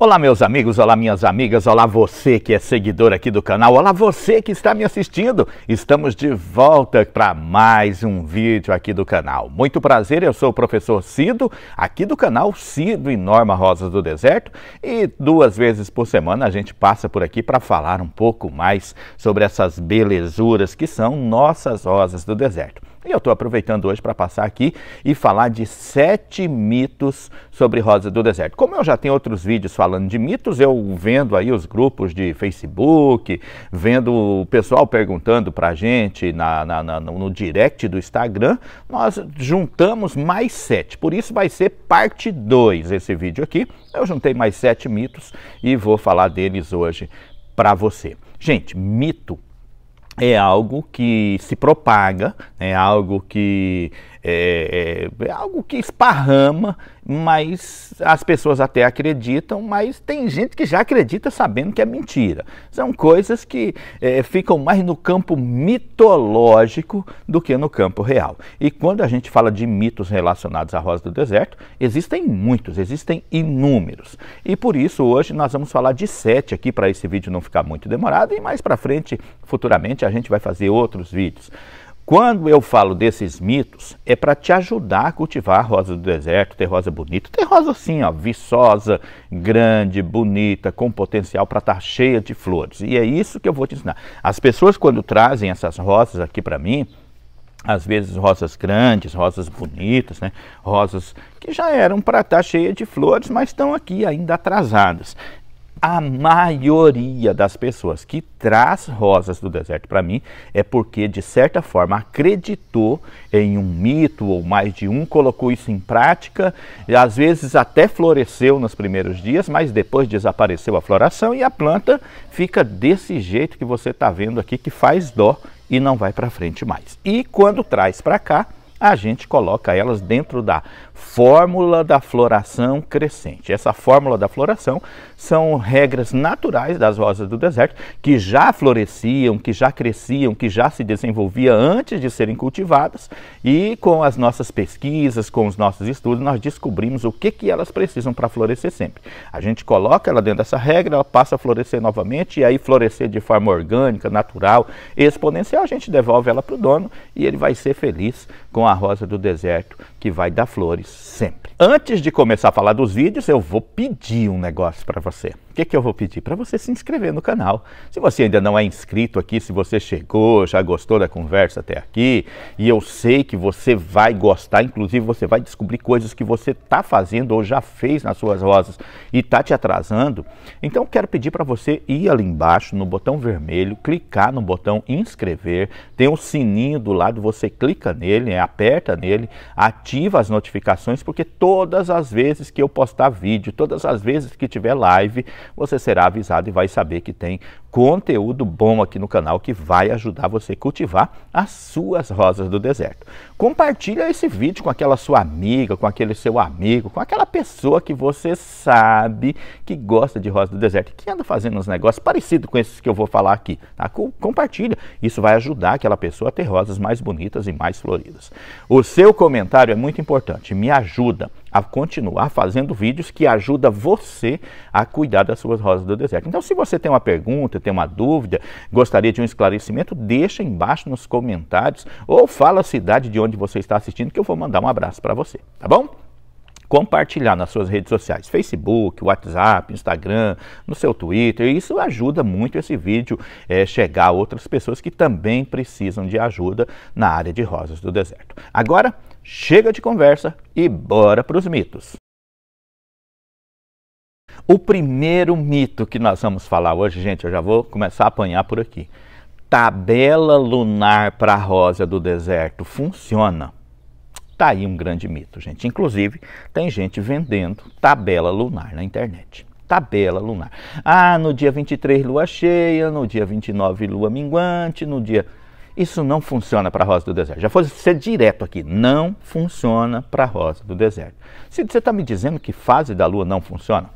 Olá, meus amigos, olá, minhas amigas, olá, você que é seguidor aqui do canal, olá, você que está me assistindo. Estamos de volta para mais um vídeo aqui do canal. Muito prazer, eu sou o professor Cido, aqui do canal Cido e Norma Rosas do Deserto, e duas vezes por semana a gente passa por aqui para falar um pouco mais sobre essas belezuras que são nossas rosas do deserto. E eu estou aproveitando hoje para passar aqui e falar de sete mitos sobre Rosa do Deserto. Como eu já tenho outros vídeos falando de mitos, eu vendo aí os grupos de Facebook, vendo o pessoal perguntando para a gente na, na, na, no direct do Instagram, nós juntamos mais sete. Por isso vai ser parte 2 esse vídeo aqui. Eu juntei mais sete mitos e vou falar deles hoje para você. Gente, mito é algo que se propaga, é algo que é, é, é, algo que esparrama, mas as pessoas até acreditam, mas tem gente que já acredita sabendo que é mentira. São coisas que é, ficam mais no campo mitológico do que no campo real. E quando a gente fala de mitos relacionados à Rosa do Deserto, existem muitos, existem inúmeros. E por isso hoje nós vamos falar de sete aqui para esse vídeo não ficar muito demorado e mais para frente, futuramente, a gente vai fazer outros vídeos. Quando eu falo desses mitos, é para te ajudar a cultivar a rosa do deserto, ter rosa bonita. Ter rosa assim, ó, viçosa, grande, bonita, com potencial para estar tá cheia de flores. E é isso que eu vou te ensinar. As pessoas, quando trazem essas rosas aqui para mim, às vezes rosas grandes, rosas bonitas, né? rosas que já eram para estar tá cheias de flores, mas estão aqui ainda atrasadas a maioria das pessoas que traz rosas do deserto para mim é porque, de certa forma, acreditou em um mito ou mais de um, colocou isso em prática, e às vezes até floresceu nos primeiros dias, mas depois desapareceu a floração e a planta fica desse jeito que você está vendo aqui, que faz dó e não vai para frente mais. E quando traz para cá, a gente coloca elas dentro da fórmula da floração crescente. Essa fórmula da floração são regras naturais das rosas do deserto que já floresciam, que já cresciam, que já se desenvolvia antes de serem cultivadas e com as nossas pesquisas, com os nossos estudos, nós descobrimos o que, que elas precisam para florescer sempre. A gente coloca ela dentro dessa regra, ela passa a florescer novamente e aí florescer de forma orgânica, natural, exponencial, a gente devolve ela para o dono e ele vai ser feliz com a rosa do deserto que vai dar flores sempre. Antes de começar a falar dos vídeos, eu vou pedir um negócio para você que, que eu vou pedir? Para você se inscrever no canal. Se você ainda não é inscrito aqui, se você chegou, já gostou da conversa até aqui, e eu sei que você vai gostar, inclusive você vai descobrir coisas que você está fazendo ou já fez nas suas rosas e está te atrasando, então quero pedir para você ir ali embaixo no botão vermelho, clicar no botão inscrever, tem um sininho do lado, você clica nele, né, aperta nele, ativa as notificações, porque todas as vezes que eu postar vídeo, todas as vezes que tiver live, você será avisado e vai saber que tem conteúdo bom aqui no canal que vai ajudar você a cultivar as suas rosas do deserto. Compartilha esse vídeo com aquela sua amiga, com aquele seu amigo, com aquela pessoa que você sabe que gosta de rosas do deserto, que anda fazendo uns negócios parecidos com esses que eu vou falar aqui. Tá? Compartilha, isso vai ajudar aquela pessoa a ter rosas mais bonitas e mais floridas. O seu comentário é muito importante, me ajuda a continuar fazendo vídeos que ajuda você a cuidar das suas rosas do deserto. Então, se você tem uma pergunta, tem uma dúvida, gostaria de um esclarecimento, deixa embaixo nos comentários ou fala a cidade de onde você está assistindo que eu vou mandar um abraço para você, tá bom? compartilhar nas suas redes sociais, Facebook, WhatsApp, Instagram, no seu Twitter. Isso ajuda muito esse vídeo é, chegar a outras pessoas que também precisam de ajuda na área de rosas do deserto. Agora, chega de conversa e bora para os mitos. O primeiro mito que nós vamos falar hoje, gente, eu já vou começar a apanhar por aqui. Tabela lunar para a rosa do deserto funciona? Tá aí um grande mito, gente. Inclusive, tem gente vendendo tabela lunar na internet tabela lunar. Ah, no dia 23 lua cheia, no dia 29 lua minguante, no dia isso não funciona para a rosa do deserto. Já fosse ser direto aqui, não funciona para a rosa do deserto. Se você está me dizendo que fase da lua não funciona,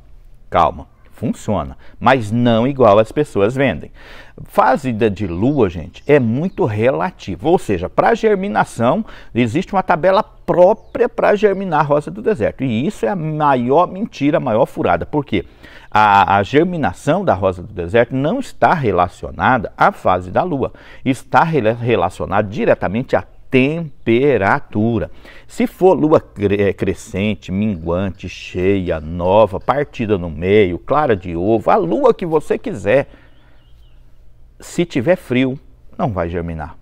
calma. Funciona, mas não igual as pessoas vendem. Fase de lua, gente, é muito relativa. Ou seja, para germinação, existe uma tabela própria para germinar a rosa do deserto. E isso é a maior mentira, a maior furada. porque a, a germinação da rosa do deserto não está relacionada à fase da lua. Está relacionada diretamente à temperatura. Se for lua eh, crescente, minguante, cheia, nova, partida no meio, clara de ovo, a lua que você quiser, se tiver frio, não vai germinar.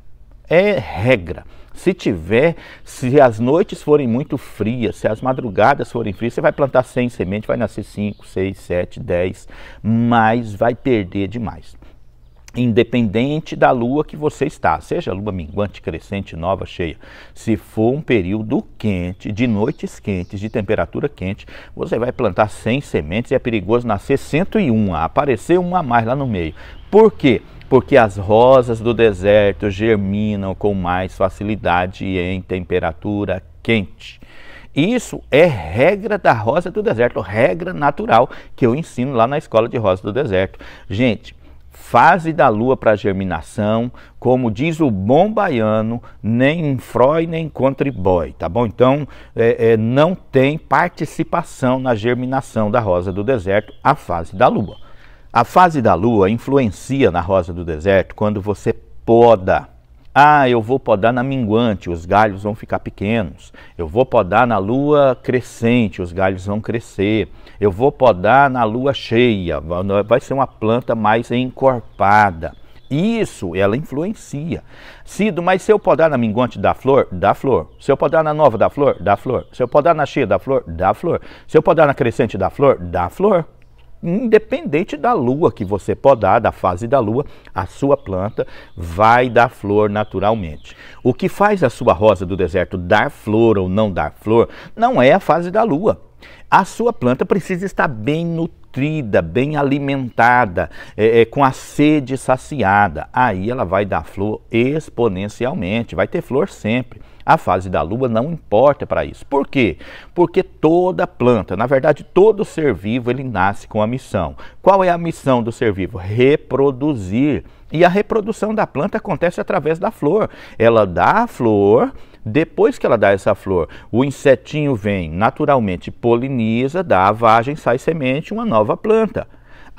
É regra. Se tiver, se as noites forem muito frias, se as madrugadas forem frias, você vai plantar 100 sementes, vai nascer 5, 6, 7, 10, mas vai perder demais independente da lua que você está, seja lua minguante, crescente, nova, cheia. Se for um período quente, de noites quentes, de temperatura quente, você vai plantar 100 sementes e é perigoso nascer 101, aparecer uma a mais lá no meio. Por quê? Porque as rosas do deserto germinam com mais facilidade em temperatura quente. Isso é regra da rosa do deserto, regra natural que eu ensino lá na escola de rosa do deserto. Gente, fase da lua para germinação, como diz o bom baiano, nem frói nem contribui, tá bom? Então, é, é, não tem participação na germinação da rosa do deserto a fase da lua. A fase da lua influencia na rosa do deserto quando você poda ah, eu vou podar na minguante, os galhos vão ficar pequenos. Eu vou podar na lua crescente, os galhos vão crescer. Eu vou podar na lua cheia, vai ser uma planta mais encorpada. Isso, ela influencia. Cido, mas se eu podar na minguante da flor, dá flor. Se eu podar na nova da flor, dá flor. Se eu podar na cheia da flor, dá flor. Se eu podar na crescente da flor, dá flor independente da lua que você podar, da fase da lua, a sua planta vai dar flor naturalmente. O que faz a sua rosa do deserto dar flor ou não dar flor não é a fase da lua. A sua planta precisa estar bem nutrida, bem alimentada, é, é, com a sede saciada. Aí ela vai dar flor exponencialmente, vai ter flor sempre. A fase da lua não importa para isso. Por quê? Porque toda planta, na verdade, todo ser vivo, ele nasce com a missão. Qual é a missão do ser vivo? Reproduzir. E a reprodução da planta acontece através da flor. Ela dá a flor, depois que ela dá essa flor, o insetinho vem naturalmente, poliniza, dá a vagem, sai semente, uma nova planta.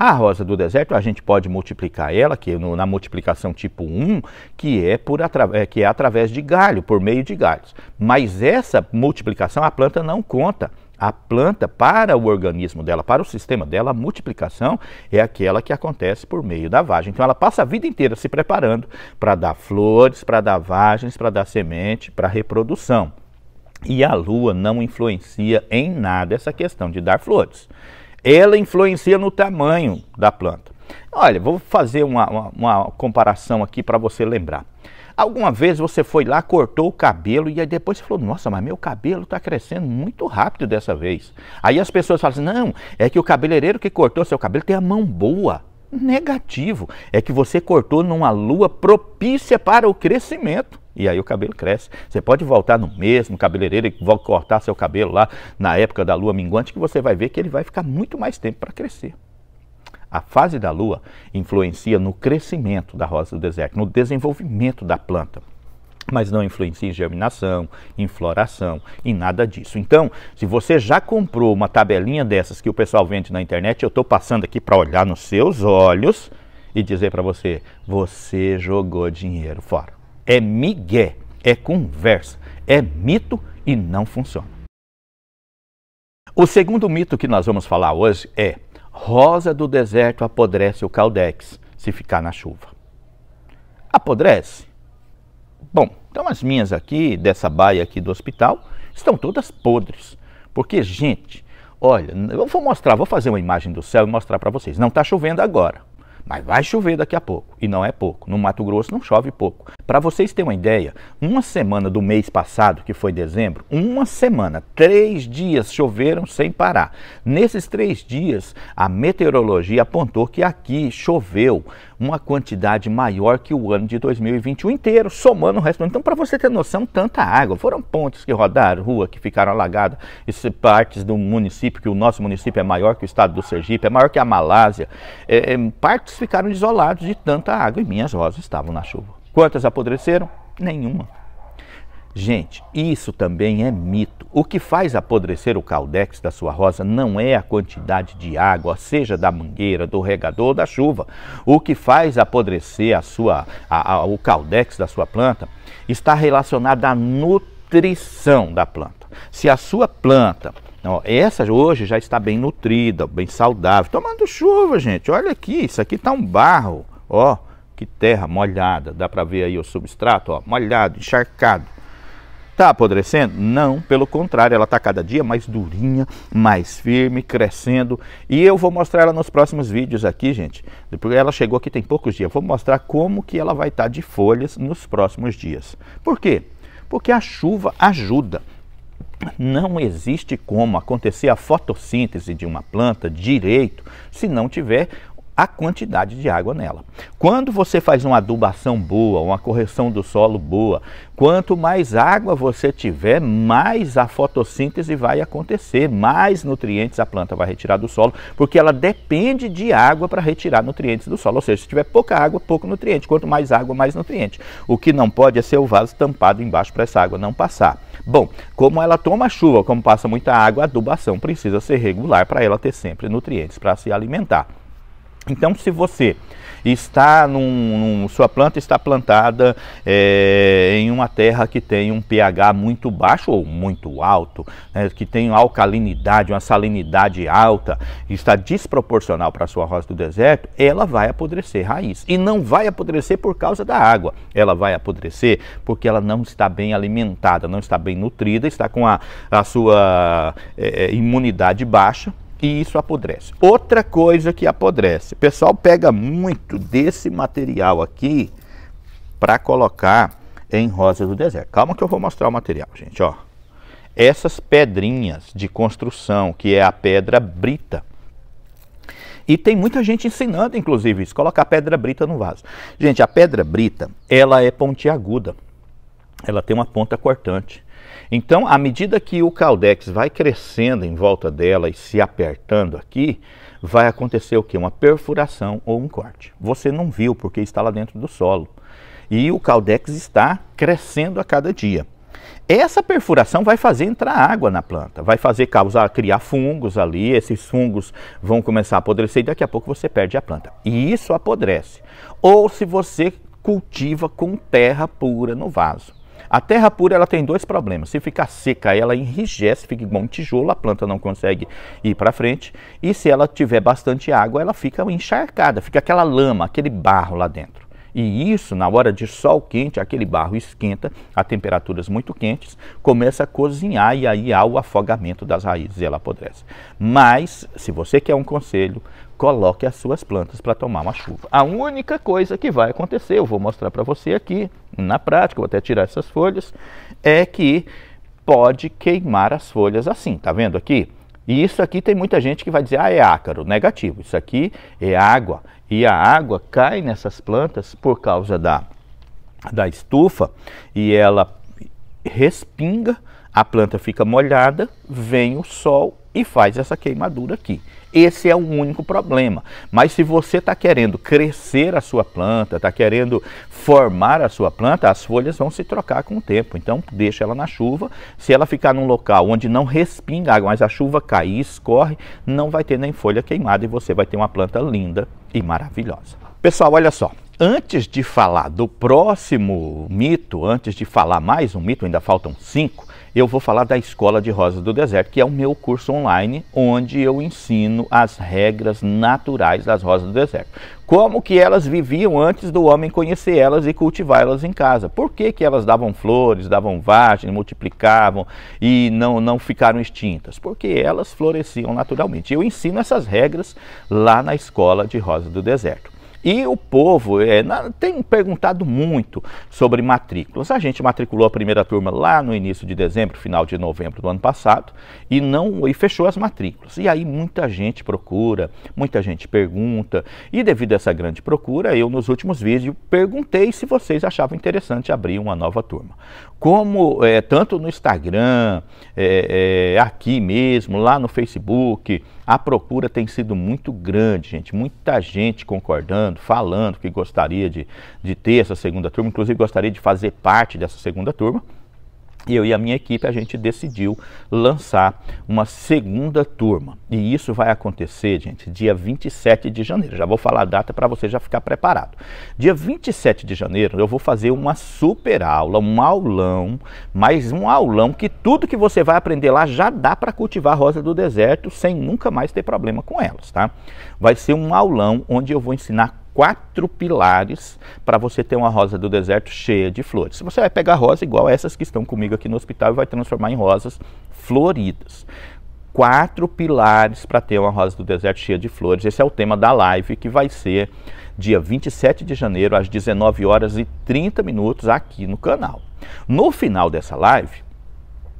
A rosa do deserto, a gente pode multiplicar ela, que no, na multiplicação tipo 1, que é, por é, que é através de galho, por meio de galhos. Mas essa multiplicação a planta não conta. A planta, para o organismo dela, para o sistema dela, a multiplicação é aquela que acontece por meio da vagem. Então ela passa a vida inteira se preparando para dar flores, para dar vagens, para dar semente, para reprodução. E a lua não influencia em nada essa questão de dar flores ela influencia no tamanho da planta. Olha, vou fazer uma, uma, uma comparação aqui para você lembrar. Alguma vez você foi lá, cortou o cabelo e aí depois você falou: Nossa, mas meu cabelo está crescendo muito rápido dessa vez. Aí as pessoas falam assim: Não, é que o cabeleireiro que cortou seu cabelo tem a mão boa. Negativo. É que você cortou numa lua propícia para o crescimento. E aí o cabelo cresce. Você pode voltar no mesmo cabeleireiro e cortar seu cabelo lá na época da lua minguante, que você vai ver que ele vai ficar muito mais tempo para crescer. A fase da lua influencia no crescimento da rosa do deserto, no desenvolvimento da planta. Mas não influencia em germinação, em floração, em nada disso. Então, se você já comprou uma tabelinha dessas que o pessoal vende na internet, eu estou passando aqui para olhar nos seus olhos e dizer para você: você jogou dinheiro fora é migué, é conversa, é mito e não funciona. O segundo mito que nós vamos falar hoje é: rosa do deserto apodrece o caldex se ficar na chuva. Apodrece? Bom, então as minhas aqui, dessa baia aqui do hospital, estão todas podres. Porque, gente, olha, eu vou mostrar, vou fazer uma imagem do céu e mostrar para vocês. Não está chovendo agora. Mas vai chover daqui a pouco, e não é pouco. No Mato Grosso não chove pouco. Para vocês terem uma ideia, uma semana do mês passado, que foi dezembro, uma semana, três dias choveram sem parar. Nesses três dias, a meteorologia apontou que aqui choveu uma quantidade maior que o ano de 2021 inteiro, somando o resto. Então, para você ter noção, tanta água. Foram pontes que rodaram, rua que ficaram alagadas, isso, partes do município, que o nosso município é maior que o estado do Sergipe, é maior que a Malásia. É, é partes ficaram isoladas de tanta água e minhas rosas estavam na chuva. Quantas apodreceram? Nenhuma. Gente, isso também é mito. O que faz apodrecer o caldex da sua rosa não é a quantidade de água, seja da mangueira, do regador ou da chuva. O que faz apodrecer a sua, a, a, o caldex da sua planta está relacionado à nutrição da planta. Se a sua planta ó, essa hoje já está bem nutrida, bem saudável, tomando chuva, gente. Olha aqui, isso aqui está um barro, ó, que terra molhada. Dá para ver aí o substrato, ó, molhado, encharcado Está apodrecendo? Não, pelo contrário, ela está cada dia mais durinha, mais firme, crescendo. E eu vou mostrar ela nos próximos vídeos aqui, gente. Porque ela chegou aqui tem poucos dias. Vou mostrar como que ela vai estar tá de folhas nos próximos dias. Por quê? Porque a chuva ajuda. Não existe como acontecer a fotossíntese de uma planta direito se não tiver a quantidade de água nela. Quando você faz uma adubação boa, uma correção do solo boa, quanto mais água você tiver, mais a fotossíntese vai acontecer, mais nutrientes a planta vai retirar do solo, porque ela depende de água para retirar nutrientes do solo. Ou seja, se tiver pouca água, pouco nutriente. Quanto mais água, mais nutriente. O que não pode é ser o vaso tampado embaixo para essa água não passar. Bom, como ela toma chuva, como passa muita água, a adubação precisa ser regular para ela ter sempre nutrientes para se alimentar. Então, se você está num, num, sua planta está plantada é, em uma terra que tem um pH muito baixo ou muito alto, né, que tem uma alcalinidade, uma salinidade alta, está desproporcional para a sua rosa do deserto, ela vai apodrecer raiz. E não vai apodrecer por causa da água, ela vai apodrecer porque ela não está bem alimentada, não está bem nutrida, está com a, a sua é, imunidade baixa, e isso apodrece. Outra coisa que apodrece, o pessoal pega muito desse material aqui para colocar em rosa do deserto. Calma que eu vou mostrar o material, gente, ó. Essas pedrinhas de construção, que é a pedra brita. E tem muita gente ensinando, inclusive, isso, colocar pedra brita no vaso. Gente, a pedra brita, ela é pontiaguda. Ela tem uma ponta cortante. Então, à medida que o caldex vai crescendo em volta dela e se apertando aqui, vai acontecer o que? Uma perfuração ou um corte. Você não viu porque está lá dentro do solo. E o caldex está crescendo a cada dia. Essa perfuração vai fazer entrar água na planta, vai fazer causar, criar fungos ali, esses fungos vão começar a apodrecer e daqui a pouco você perde a planta. E isso apodrece. Ou se você cultiva com terra pura no vaso. A terra pura ela tem dois problemas. Se ficar seca, ela enrijece, fica igual um tijolo, a planta não consegue ir para frente. E se ela tiver bastante água, ela fica encharcada, fica aquela lama, aquele barro lá dentro. E isso, na hora de sol quente, aquele barro esquenta a temperaturas muito quentes, começa a cozinhar e aí há o afogamento das raízes e ela apodrece. Mas, se você quer um conselho, coloque as suas plantas para tomar uma chuva. A única coisa que vai acontecer, eu vou mostrar para você aqui, na prática, vou até tirar essas folhas, é que pode queimar as folhas assim, tá vendo aqui? E isso aqui tem muita gente que vai dizer, ah, é ácaro, negativo. Isso aqui é água e a água cai nessas plantas por causa da, da estufa e ela respinga, a planta fica molhada, vem o sol e faz essa queimadura aqui. Esse é o único problema. Mas se você está querendo crescer a sua planta, está querendo formar a sua planta, as folhas vão se trocar com o tempo. Então deixa ela na chuva. Se ela ficar num local onde não respinga água, mas a chuva cair, escorre, não vai ter nem folha queimada e você vai ter uma planta linda e maravilhosa. Pessoal, olha só. Antes de falar do próximo mito, antes de falar mais um mito, ainda faltam cinco, eu vou falar da Escola de Rosas do Deserto, que é o meu curso online, onde eu ensino as regras naturais das rosas do deserto. Como que elas viviam antes do homem conhecer elas e cultivá-las em casa. Por que, que elas davam flores, davam vagens, multiplicavam e não, não ficaram extintas? Porque elas floresciam naturalmente. Eu ensino essas regras lá na Escola de Rosas do Deserto. E o povo é, tem perguntado muito sobre matrículas. A gente matriculou a primeira turma lá no início de dezembro, final de novembro do ano passado, e não e fechou as matrículas. E aí muita gente procura, muita gente pergunta, e devido a essa grande procura, eu nos últimos vídeos perguntei se vocês achavam interessante abrir uma nova turma como é, tanto no Instagram, é, é, aqui mesmo, lá no Facebook, a procura tem sido muito grande, gente. Muita gente concordando, falando que gostaria de, de ter essa segunda turma, inclusive gostaria de fazer parte dessa segunda turma eu e a minha equipe a gente decidiu lançar uma segunda turma. E isso vai acontecer, gente, dia 27 de janeiro. Já vou falar a data para você já ficar preparado. Dia 27 de janeiro eu vou fazer uma super aula, um aulão, mas um aulão que tudo que você vai aprender lá já dá para cultivar a rosa do deserto sem nunca mais ter problema com elas, tá? Vai ser um aulão onde eu vou ensinar quatro pilares para você ter uma rosa do deserto cheia de flores. Você vai pegar rosa igual essas que estão comigo aqui no hospital e vai transformar em rosas floridas. Quatro pilares para ter uma rosa do deserto cheia de flores. Esse é o tema da live que vai ser dia 27 de janeiro às 19 horas e 30 minutos aqui no canal. No final dessa live,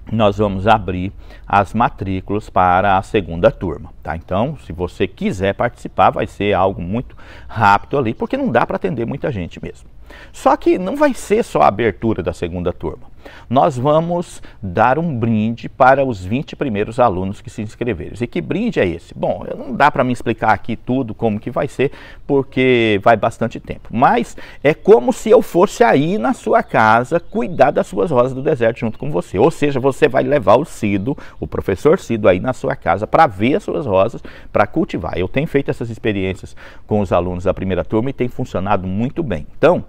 nós vamos abrir as matrículas para a segunda turma, tá? Então, se você quiser participar, vai ser algo muito rápido ali, porque não dá para atender muita gente mesmo. Só que não vai ser só a abertura da segunda turma. Nós vamos dar um brinde para os 20 primeiros alunos que se inscreverem. E que brinde é esse? Bom, não dá para me explicar aqui tudo como que vai ser, porque vai bastante tempo. Mas é como se eu fosse aí na sua casa cuidar das suas rosas do deserto junto com você. Ou seja, você vai levar o Cido, o professor Cido aí na sua casa para ver as suas rosas, para cultivar. Eu tenho feito essas experiências com os alunos da primeira turma e tem funcionado muito bem. Então,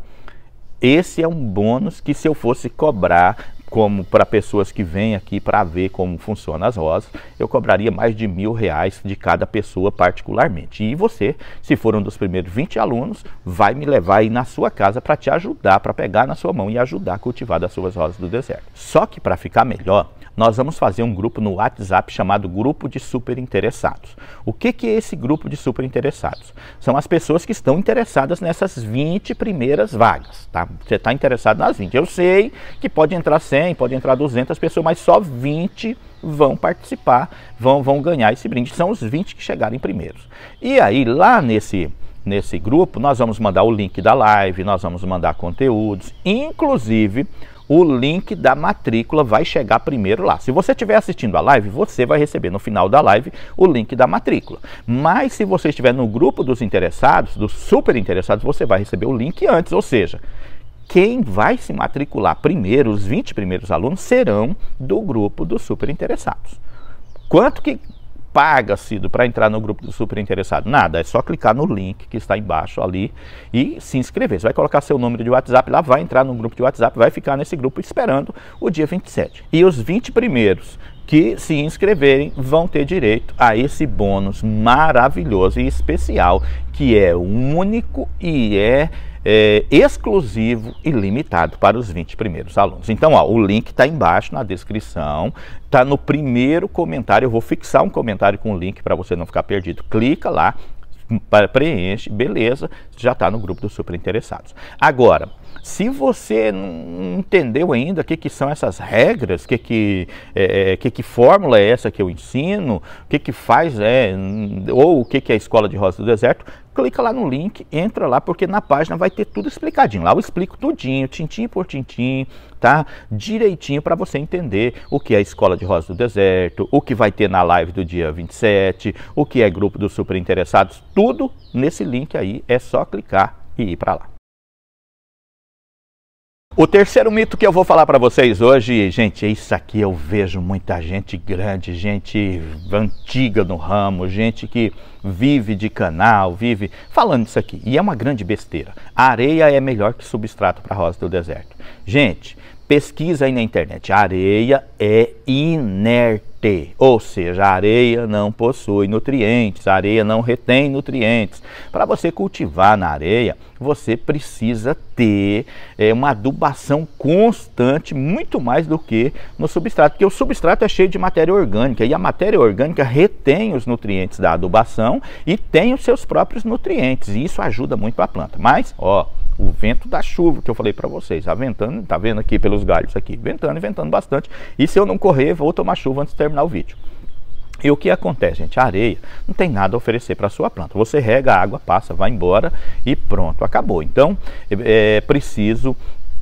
esse é um bônus que se eu fosse cobrar como para pessoas que vêm aqui para ver como funciona as rosas, eu cobraria mais de mil reais de cada pessoa particularmente. E você, se for um dos primeiros 20 alunos, vai me levar aí na sua casa para te ajudar, para pegar na sua mão e ajudar a cultivar as suas rosas do deserto. Só que para ficar melhor, nós vamos fazer um grupo no WhatsApp chamado Grupo de Super Interessados. O que, que é esse grupo de super interessados? São as pessoas que estão interessadas nessas 20 primeiras vagas, tá? Você está interessado nas 20. Eu sei que pode entrar 100, 100, pode entrar 200 pessoas, mas só 20 vão participar, vão, vão ganhar esse brinde. São os 20 que chegarem primeiros. E aí, lá nesse, nesse grupo, nós vamos mandar o link da live, nós vamos mandar conteúdos, inclusive o link da matrícula vai chegar primeiro lá. Se você estiver assistindo a live, você vai receber no final da live o link da matrícula. Mas se você estiver no grupo dos interessados, dos super interessados, você vai receber o link antes, ou seja, quem vai se matricular primeiro, os 20 primeiros alunos, serão do grupo dos super interessados. Quanto que paga, sido para entrar no grupo do super interessado? Nada, é só clicar no link que está embaixo ali e se inscrever. Você vai colocar seu número de WhatsApp lá, vai entrar no grupo de WhatsApp, vai ficar nesse grupo esperando o dia 27. E os 20 primeiros que se inscreverem vão ter direito a esse bônus maravilhoso e especial, que é único e é é, exclusivo e limitado para os 20 primeiros alunos. Então, ó, o link está embaixo na descrição, está no primeiro comentário. Eu vou fixar um comentário com o link para você não ficar perdido. Clica lá, hum, preenche, beleza, já está no grupo dos super interessados. Agora, se você não entendeu ainda o que, que são essas regras, o que, que, é, é que, que fórmula é essa que eu ensino, o que, que faz, é, ou o que, que é a Escola de Rosa do Deserto, clica lá no link, entra lá, porque na página vai ter tudo explicadinho. Lá eu explico tudinho, tintim por tintim, tá? Direitinho para você entender o que é a Escola de Rosa do Deserto, o que vai ter na live do dia 27, o que é grupo dos super interessados, tudo nesse link aí, é só clicar e ir para lá. O terceiro mito que eu vou falar para vocês hoje, gente, isso aqui eu vejo muita gente grande, gente antiga no ramo, gente que vive de canal, vive falando isso aqui. E é uma grande besteira. A areia é melhor que substrato para rosa do deserto. Gente, pesquisa aí na internet. Areia é inerte, ou seja, areia não possui nutrientes, areia não retém nutrientes. Para você cultivar na areia, você precisa ter é, uma adubação constante, muito mais do que no substrato, porque o substrato é cheio de matéria orgânica e a matéria orgânica retém os nutrientes da adubação e tem os seus próprios nutrientes, e isso ajuda muito a planta. Mas, ó, o vento da chuva que eu falei para vocês. Tá ventando, tá vendo aqui pelos galhos aqui, ventando e ventando bastante. E se eu não correr, vou tomar chuva antes de terminar o vídeo. E o que acontece, gente? A areia não tem nada a oferecer para a sua planta. Você rega a água, passa, vai embora e pronto, acabou. Então é, é preciso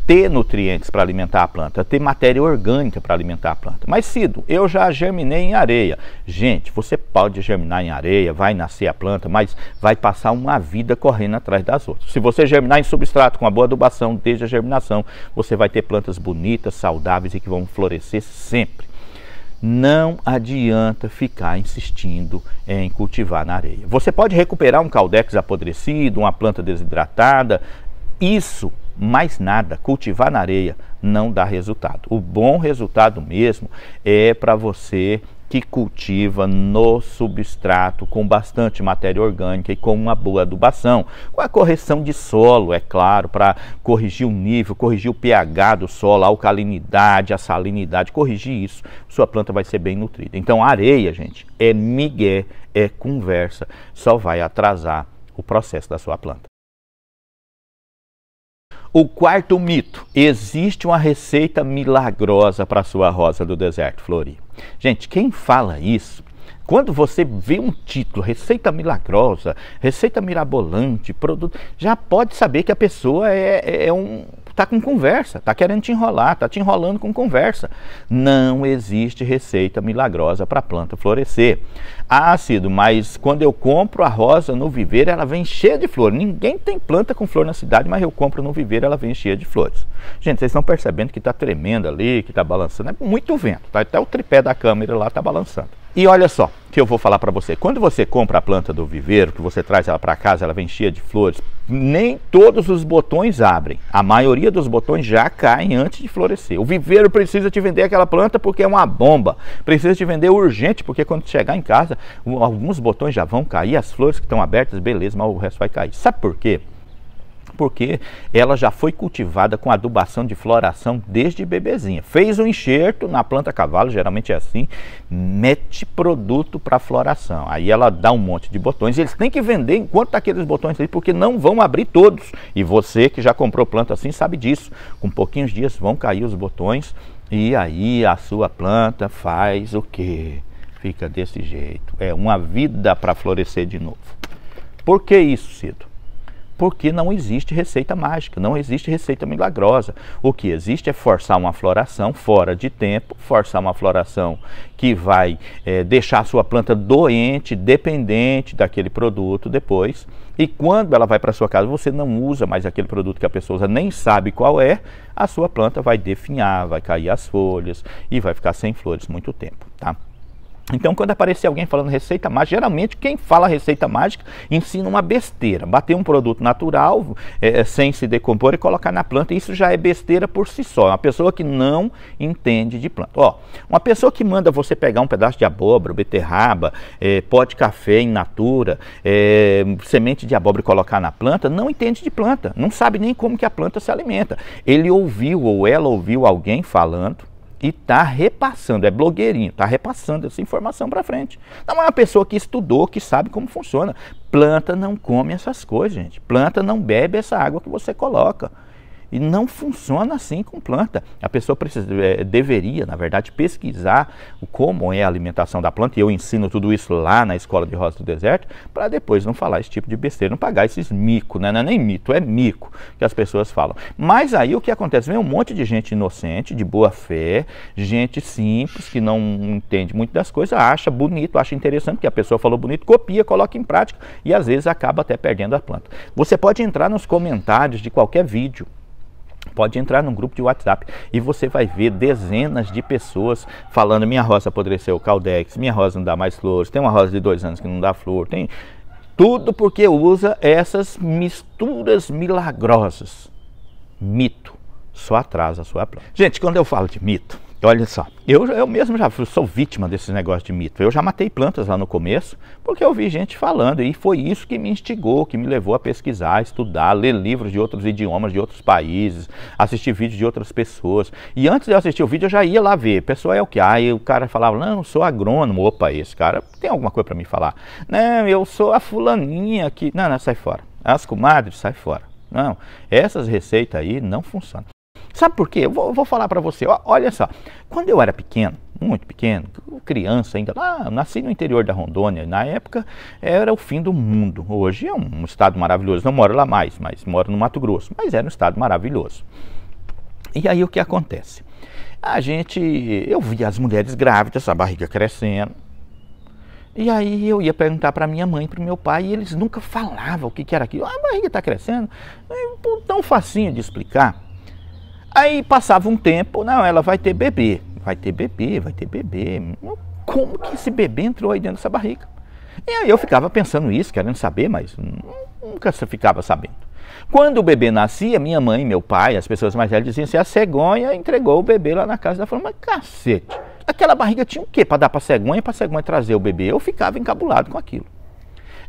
ter nutrientes para alimentar a planta, ter matéria orgânica para alimentar a planta. Mas Cido, eu já germinei em areia. Gente, você pode germinar em areia, vai nascer a planta, mas vai passar uma vida correndo atrás das outras. Se você germinar em substrato com uma boa adubação desde a germinação, você vai ter plantas bonitas, saudáveis e que vão florescer sempre não adianta ficar insistindo em cultivar na areia. Você pode recuperar um caldex apodrecido, uma planta desidratada. Isso mais nada, cultivar na areia não dá resultado. O bom resultado mesmo é para você que cultiva no substrato com bastante matéria orgânica e com uma boa adubação, com a correção de solo, é claro, para corrigir o nível, corrigir o pH do solo, a alcalinidade, a salinidade, corrigir isso, sua planta vai ser bem nutrida. Então, areia, gente, é migué, é conversa, só vai atrasar o processo da sua planta. O quarto mito: existe uma receita milagrosa para a sua rosa do deserto florir. Gente, quem fala isso quando você vê um título, receita milagrosa, receita mirabolante, produto, já pode saber que a pessoa é, é, é um, Tá com conversa, tá querendo te enrolar, tá te enrolando com conversa. Não existe receita milagrosa para a planta florescer. Ah, Cido, mas quando eu compro a rosa no viveiro, ela vem cheia de flores. Ninguém tem planta com flor na cidade, mas eu compro no viveiro, ela vem cheia de flores. Gente, vocês estão percebendo que está tremendo ali, que está balançando. É muito vento, tá? Até o tripé da câmera lá está balançando. E olha só, que eu vou falar para você. Quando você compra a planta do viveiro, que você traz ela para casa, ela vem cheia de flores, nem todos os botões abrem. A maioria dos botões já caem antes de florescer. O viveiro precisa te vender aquela planta porque é uma bomba. Precisa te vender urgente, porque quando chegar em casa, alguns botões já vão cair, as flores que estão abertas, beleza, mas o resto vai cair. Sabe por quê? porque ela já foi cultivada com adubação de floração desde bebezinha. Fez um enxerto na planta cavalo, geralmente é assim, mete produto para floração. Aí ela dá um monte de botões, eles têm que vender enquanto tá aqueles botões ali, porque não vão abrir todos. E você que já comprou planta assim sabe disso. Com pouquinhos dias vão cair os botões e aí a sua planta faz o quê? Fica desse jeito. É uma vida para florescer de novo. Por que isso, Cido? porque não existe receita mágica, não existe receita milagrosa. O que existe é forçar uma floração fora de tempo, forçar uma floração que vai é, deixar a sua planta doente, dependente daquele produto depois. E quando ela vai para sua casa, você não usa mais aquele produto que a pessoa usa, nem sabe qual é, a sua planta vai definhar, vai cair as folhas e vai ficar sem flores muito tempo, tá? Então, quando aparecer alguém falando receita mágica, geralmente quem fala receita mágica ensina uma besteira. Bater um produto natural é, é sem se decompor e colocar na planta, isso já é besteira por si só. É uma pessoa que não entende de planta. Ó, uma pessoa que manda você pegar um pedaço de abóbora, beterraba, é, pó de café in natura, é, semente de abóbora e colocar na planta, não entende de planta, não sabe nem como que a planta se alimenta. Ele ouviu ou ela ouviu alguém falando e está repassando, é blogueirinho, está repassando essa informação para frente. Não é uma pessoa que estudou, que sabe como funciona. Planta não come essas coisas, gente. Planta não bebe essa água que você coloca. E não funciona assim com planta. A pessoa precisa, é, deveria, na verdade, pesquisar como é a alimentação da planta, e eu ensino tudo isso lá na Escola de Rosa do Deserto, para depois não falar esse tipo de besteira, não pagar esses mico, né? não é nem mito, é mico que as pessoas falam. Mas aí o que acontece? Vem um monte de gente inocente, de boa fé, gente simples, que não entende muito das coisas, acha bonito, acha interessante, que a pessoa falou bonito, copia, coloca em prática e às vezes acaba até perdendo a planta. Você pode entrar nos comentários de qualquer vídeo Pode entrar num grupo de WhatsApp e você vai ver dezenas de pessoas falando: minha rosa apodreceu, caldex, minha rosa não dá mais flores, tem uma rosa de dois anos que não dá flor, tem. Tudo porque usa essas misturas milagrosas. Mito só atrasa a sua planta. Gente, quando eu falo de mito, Olha só, eu, eu mesmo já sou vítima desses negócios de mito. Eu já matei plantas lá no começo, porque eu vi gente falando, e foi isso que me instigou, que me levou a pesquisar, estudar, ler livros de outros idiomas, de outros países, assistir vídeos de outras pessoas. E antes de eu assistir o vídeo, eu já ia lá ver. Pessoal é o que? Aí o cara falava, não, eu sou agrônomo. Opa, esse cara tem alguma coisa para me falar. Não, eu sou a fulaninha que. Não, não, sai fora. As comadres, sai fora. Não, essas receitas aí não funcionam. Sabe por quê? Eu vou, vou falar para você. Olha só, quando eu era pequeno, muito pequeno, criança ainda, lá, nasci no interior da Rondônia, na época era o fim do mundo. Hoje é um estado maravilhoso. Não moro lá mais, mas moro no Mato Grosso. Mas era um estado maravilhoso. E aí o que acontece? A gente, eu via as mulheres grávidas, a barriga crescendo. E aí eu ia perguntar para minha mãe, para o meu pai, e eles nunca falavam o que, que era aquilo. Ah, a barriga está crescendo. É tão facinho de explicar. Aí passava um tempo, não, ela vai ter bebê, vai ter bebê, vai ter bebê. Hum, como que esse bebê entrou aí dentro dessa barriga? E aí eu ficava pensando isso, querendo saber, mas hum, nunca ficava sabendo. Quando o bebê nascia, minha mãe, meu pai, as pessoas mais velhas diziam assim: a cegonha entregou o bebê lá na casa da forma, cacete. Aquela barriga tinha o quê para dar para a cegonha, para a cegonha trazer o bebê? Eu ficava encabulado com aquilo.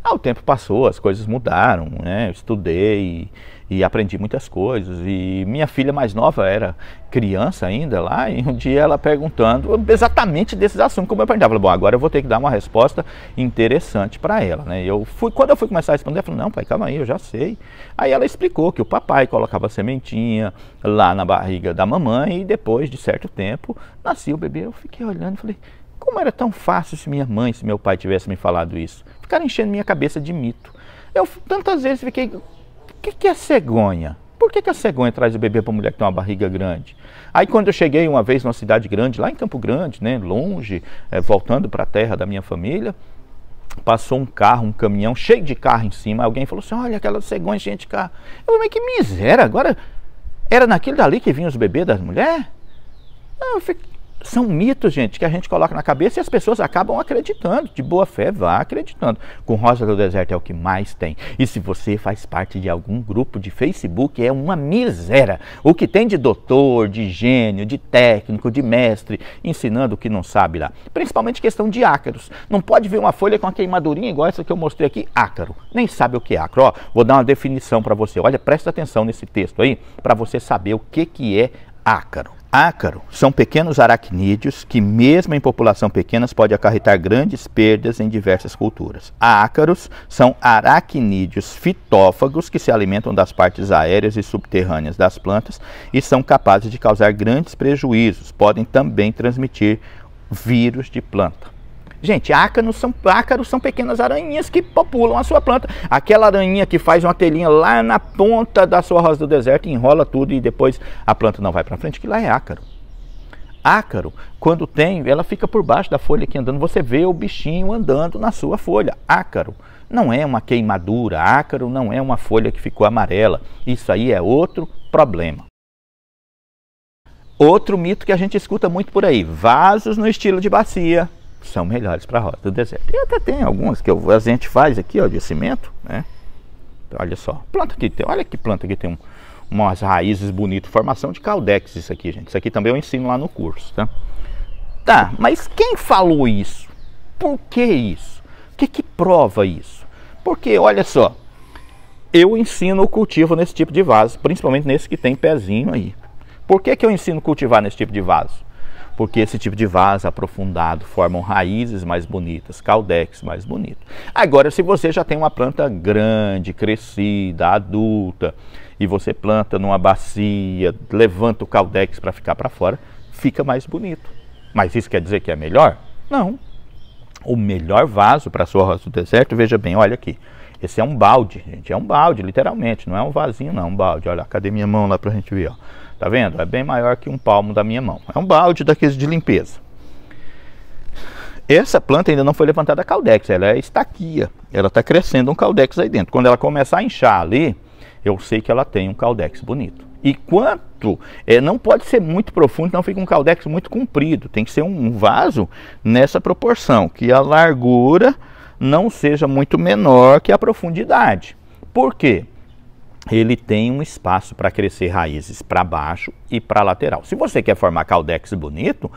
Ah, o tempo passou, as coisas mudaram, né? Eu estudei e, e, aprendi muitas coisas. E minha filha mais nova era criança ainda lá, e um dia ela perguntando exatamente desses assuntos como eu falei Bom, agora eu vou ter que dar uma resposta interessante para ela, né? eu fui, quando eu fui começar a responder, ela falou: "Não, pai, calma aí, eu já sei". Aí ela explicou que o papai colocava sementinha lá na barriga da mamãe e depois de certo tempo nascia o bebê. Eu fiquei olhando e falei: "Como era tão fácil se minha mãe, se meu pai tivesse me falado isso?" ficaram enchendo minha cabeça de mito. Eu tantas vezes fiquei. O que, que é cegonha? Por que, que a cegonha traz o bebê para mulher que tem uma barriga grande? Aí quando eu cheguei uma vez numa cidade grande, lá em Campo Grande, né, longe, é, voltando para a terra da minha família, passou um carro, um caminhão cheio de carro em cima. Alguém falou assim: Olha aquela cegonha cheia de carro. Eu falei: Que miséria! Agora era naquele dali que vinham os bebês das mulheres? Eu fiquei, são mitos, gente, que a gente coloca na cabeça e as pessoas acabam acreditando. De boa fé, vá acreditando. Com Rosa do Deserto é o que mais tem. E se você faz parte de algum grupo de Facebook, é uma miséria. O que tem de doutor, de gênio, de técnico, de mestre, ensinando o que não sabe lá. Principalmente questão de ácaros. Não pode ver uma folha com uma queimadurinha igual essa que eu mostrei aqui, ácaro. Nem sabe o que é ácaro. Ó, vou dar uma definição para você. Olha, presta atenção nesse texto aí, para você saber o que, que é ácaro. Ácaro são pequenos aracnídeos que, mesmo em população pequenas, pode acarretar grandes perdas em diversas culturas. Ácaros são aracnídeos fitófagos que se alimentam das partes aéreas e subterrâneas das plantas e são capazes de causar grandes prejuízos. Podem também transmitir vírus de planta. Gente, ácaros são, ácaros são pequenas aranhinhas que populam a sua planta. Aquela aranhinha que faz uma telinha lá na ponta da sua rosa do deserto, enrola tudo e depois a planta não vai para frente, que lá é ácaro. Ácaro, quando tem, ela fica por baixo da folha aqui andando, você vê o bichinho andando na sua folha. Ácaro não é uma queimadura, ácaro não é uma folha que ficou amarela. Isso aí é outro problema. Outro mito que a gente escuta muito por aí: vasos no estilo de bacia são melhores para a rota do deserto. E até tem algumas que eu, a gente faz aqui, ó, de cimento, né? Olha só, planta que tem, olha que planta que tem um, umas raízes bonitas, formação de caldex isso aqui, gente. Isso aqui também eu ensino lá no curso, tá? Tá, mas quem falou isso? Por que isso? O que que prova isso? Porque, olha só, eu ensino o cultivo nesse tipo de vaso, principalmente nesse que tem pezinho aí. Por que que eu ensino cultivar nesse tipo de vaso? porque esse tipo de vaso aprofundado formam raízes mais bonitas, caldex mais bonito. Agora, se você já tem uma planta grande, crescida, adulta, e você planta numa bacia, levanta o caldex para ficar para fora, fica mais bonito. Mas isso quer dizer que é melhor? Não. O melhor vaso para a sua roça do deserto, veja bem, olha aqui. Esse é um balde, gente. É um balde, literalmente. Não é um vasinho, não. É um balde. Olha, cadê minha mão lá para a gente ver? Ó. Tá vendo? É bem maior que um palmo da minha mão. É um balde daqueles de limpeza. Essa planta ainda não foi levantada a caldex, ela é estaquia. Ela está crescendo um caldex aí dentro. Quando ela começar a inchar ali, eu sei que ela tem um caldex bonito. E quanto? É, não pode ser muito profundo, não fica um caldex muito comprido. Tem que ser um, um vaso nessa proporção, que a largura não seja muito menor que a profundidade. Por quê? ele tem um espaço para crescer raízes para baixo e para lateral. Se você quer formar caldex bonito,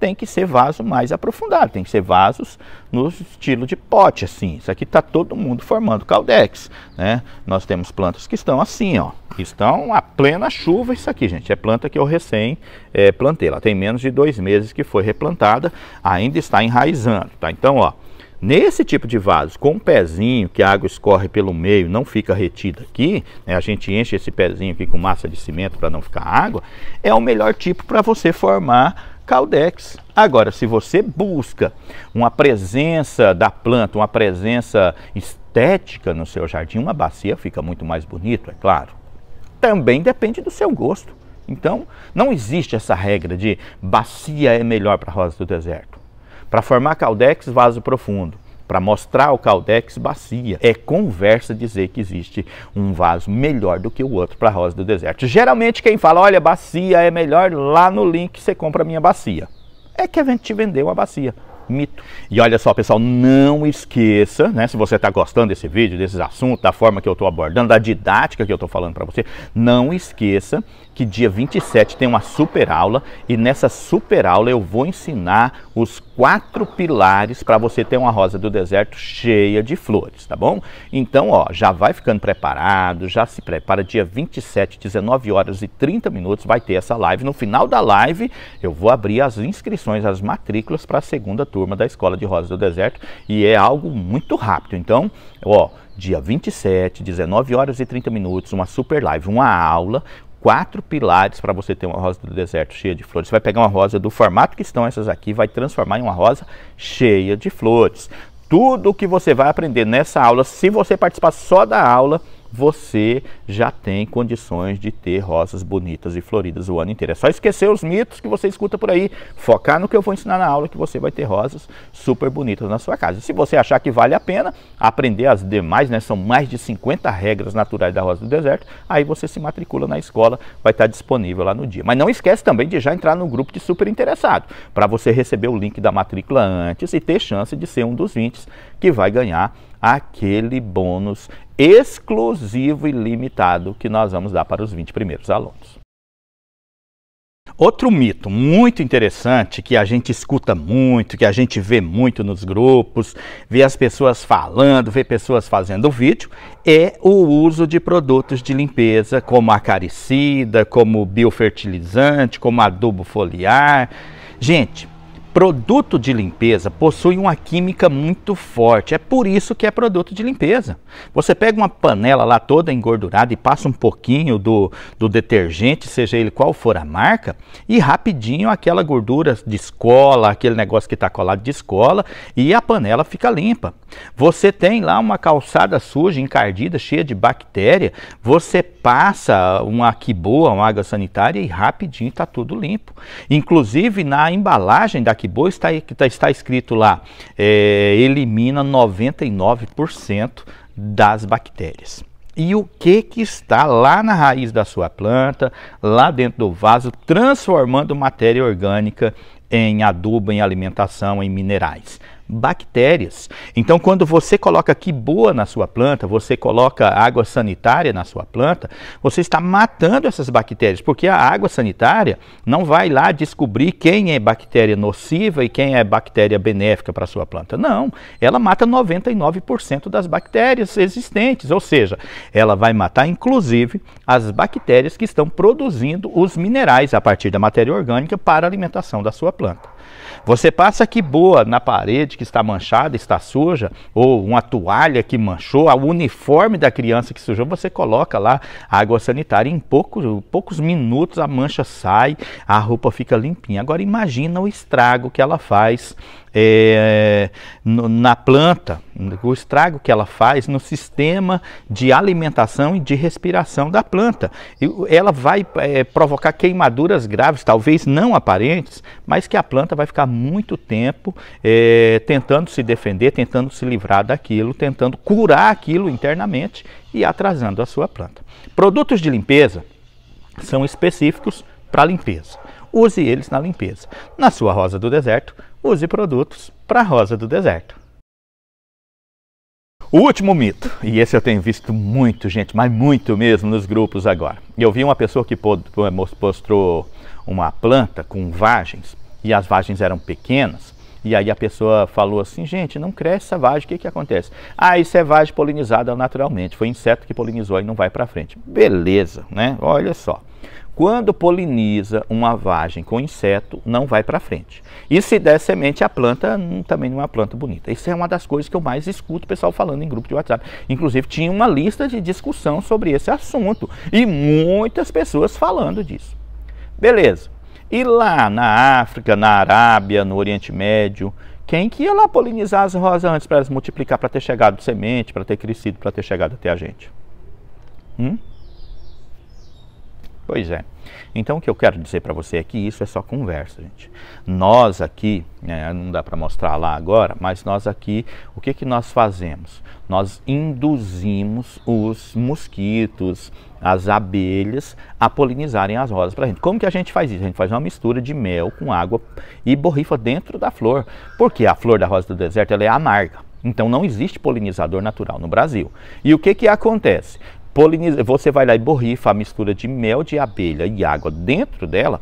tem que ser vaso mais aprofundado, tem que ser vasos no estilo de pote, assim. Isso aqui está todo mundo formando caldex, né? Nós temos plantas que estão assim, ó, estão a plena chuva isso aqui, gente. É planta que eu recém é, plantei, ela tem menos de dois meses que foi replantada, ainda está enraizando, tá? Então, ó, Nesse tipo de vaso, com um pezinho que a água escorre pelo meio, não fica retida aqui, né, a gente enche esse pezinho aqui com massa de cimento para não ficar água, é o melhor tipo para você formar caldex. Agora, se você busca uma presença da planta, uma presença estética no seu jardim, uma bacia fica muito mais bonito, é claro. Também depende do seu gosto. Então, não existe essa regra de bacia é melhor para rosa do deserto. Para formar caldex, vaso profundo. Para mostrar o caldex, bacia. É conversa dizer que existe um vaso melhor do que o outro para a rosa do deserto. Geralmente quem fala, olha, bacia é melhor, lá no link você compra a minha bacia. É que a gente te vendeu uma bacia mito. E olha só, pessoal, não esqueça, né? Se você está gostando desse vídeo, desses assuntos, da forma que eu estou abordando, da didática que eu estou falando para você, não esqueça que dia 27 tem uma super aula e nessa super aula eu vou ensinar os quatro pilares para você ter uma rosa do deserto cheia de flores, tá bom? Então, ó, já vai ficando preparado, já se prepara dia 27, 19 horas e 30 minutos vai ter essa live. No final da live, eu vou abrir as inscrições, as matrículas para a segunda turma da Escola de Rosa do Deserto e é algo muito rápido. Então, ó, dia 27, 19 horas e 30 minutos, uma super live, uma aula quatro pilares para você ter uma rosa do deserto cheia de flores. Você vai pegar uma rosa do formato que estão essas aqui, vai transformar em uma rosa cheia de flores. Tudo o que você vai aprender nessa aula, se você participar só da aula, você já tem condições de ter rosas bonitas e floridas o ano inteiro. É só esquecer os mitos que você escuta por aí, focar no que eu vou ensinar na aula que você vai ter rosas super bonitas na sua casa. Se você achar que vale a pena aprender as demais, né, são mais de 50 regras naturais da rosa do deserto, aí você se matricula na escola, vai estar disponível lá no dia. Mas não esquece também de já entrar no grupo de super interessado, para você receber o link da matrícula antes e ter chance de ser um dos 20 que vai ganhar aquele bônus exclusivo e limitado que nós vamos dar para os 20 primeiros alunos. Outro mito muito interessante que a gente escuta muito, que a gente vê muito nos grupos, vê as pessoas falando, vê pessoas fazendo vídeo, é o uso de produtos de limpeza como acaricida, como biofertilizante, como adubo foliar. Gente, Produto de limpeza possui uma química muito forte, é por isso que é produto de limpeza. Você pega uma panela lá toda engordurada e passa um pouquinho do, do detergente, seja ele qual for a marca, e rapidinho aquela gordura de escola, aquele negócio que está colado de escola, e a panela fica limpa. Você tem lá uma calçada suja, encardida, cheia de bactéria, você passa uma boa uma água sanitária e rapidinho está tudo limpo. Inclusive na embalagem da quiboa, boa está, que está, está escrito lá, é, elimina 99% das bactérias. E o que, que está lá na raiz da sua planta, lá dentro do vaso, transformando matéria orgânica em adubo, em alimentação, em minerais bactérias. Então, quando você coloca quiboa na sua planta, você coloca água sanitária na sua planta, você está matando essas bactérias, porque a água sanitária não vai lá descobrir quem é bactéria nociva e quem é bactéria benéfica para a sua planta. Não, ela mata 99% das bactérias existentes, ou seja, ela vai matar inclusive as bactérias que estão produzindo os minerais a partir da matéria orgânica para a alimentação da sua planta. Você passa que boa na parede que está manchada, está suja, ou uma toalha que manchou, o uniforme da criança que sujou, você coloca lá água sanitária. Em poucos, poucos minutos a mancha sai, a roupa fica limpinha. Agora imagina o estrago que ela faz é, é na planta, o estrago que ela faz no sistema de alimentação e de respiração da planta. Ela vai é, provocar queimaduras graves, talvez não aparentes, mas que a planta vai ficar muito tempo é, tentando se defender, tentando se livrar daquilo, tentando curar aquilo internamente e atrasando a sua planta. Produtos de limpeza são específicos para limpeza. Use eles na limpeza. Na sua rosa do deserto, use produtos para a rosa do deserto. O último mito, e esse eu tenho visto muito, gente, mas muito mesmo nos grupos agora. Eu vi uma pessoa que mostrou uma planta com vagens, e as vagens eram pequenas, e aí a pessoa falou assim, gente, não cresce essa vagem, o que, que acontece? Ah, isso é vagem polinizada naturalmente, foi inseto que polinizou e não vai para frente. Beleza, né? Olha só. Quando poliniza uma vagem com inseto, não vai para frente. E se der semente, a planta hum, também não é uma planta bonita. Isso é uma das coisas que eu mais escuto o pessoal falando em grupo de WhatsApp. Inclusive, tinha uma lista de discussão sobre esse assunto e muitas pessoas falando disso. Beleza. E lá na África, na Arábia, no Oriente Médio, quem que ia lá polinizar as rosas antes para elas multiplicar, para ter chegado semente, para ter crescido, para ter chegado até a gente? Hum? Pois é. Então o que eu quero dizer para você é que isso é só conversa, gente. Nós aqui, né, não dá para mostrar lá agora, mas nós aqui, o que, que nós fazemos? Nós induzimos os mosquitos, as abelhas a polinizarem as rosas para a gente. Como que a gente faz isso? A gente faz uma mistura de mel com água e borrifa dentro da flor, porque a flor da rosa do deserto ela é amarga. Então não existe polinizador natural no Brasil. E o que, que acontece? Poliniza, você vai lá e borrifa a mistura de mel de abelha e água dentro dela,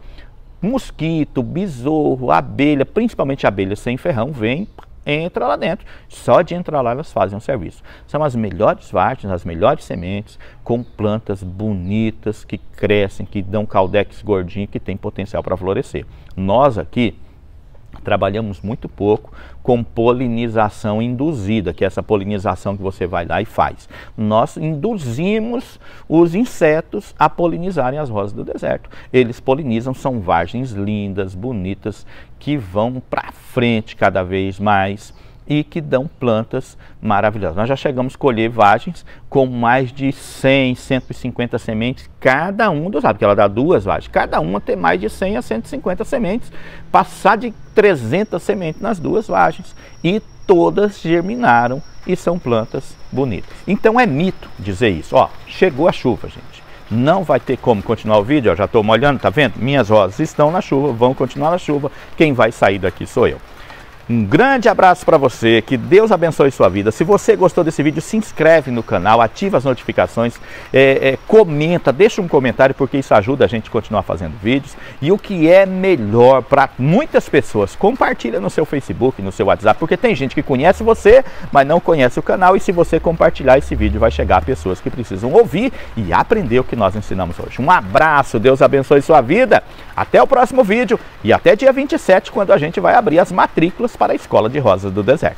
mosquito, besouro, abelha, principalmente abelha sem ferrão, vem, entra lá dentro. Só de entrar lá elas fazem o um serviço. São as melhores vartes, as melhores sementes, com plantas bonitas que crescem, que dão caldex gordinho, que tem potencial para florescer. Nós aqui, trabalhamos muito pouco com polinização induzida, que é essa polinização que você vai lá e faz. Nós induzimos os insetos a polinizarem as rosas do deserto. Eles polinizam, são vargens lindas, bonitas, que vão para frente cada vez mais e que dão plantas maravilhosas. Nós já chegamos a colher vagens com mais de 100, 150 sementes cada um dos porque ela dá duas vagens, cada uma tem mais de 100 a 150 sementes, passar de 300 sementes nas duas vagens e todas germinaram e são plantas bonitas. Então é mito dizer isso. Ó, chegou a chuva, gente. Não vai ter como continuar o vídeo, ó, já estou molhando, tá vendo? Minhas rosas estão na chuva, vão continuar na chuva. Quem vai sair daqui sou eu. Um grande abraço para você, que Deus abençoe sua vida. Se você gostou desse vídeo, se inscreve no canal, ativa as notificações, é, é, comenta, deixa um comentário, porque isso ajuda a gente a continuar fazendo vídeos. E o que é melhor para muitas pessoas, compartilha no seu Facebook, no seu WhatsApp, porque tem gente que conhece você, mas não conhece o canal. E se você compartilhar esse vídeo, vai chegar a pessoas que precisam ouvir e aprender o que nós ensinamos hoje. Um abraço, Deus abençoe sua vida. Até o próximo vídeo e até dia 27, quando a gente vai abrir as matrículas para a Escola de Rosas do Deserto.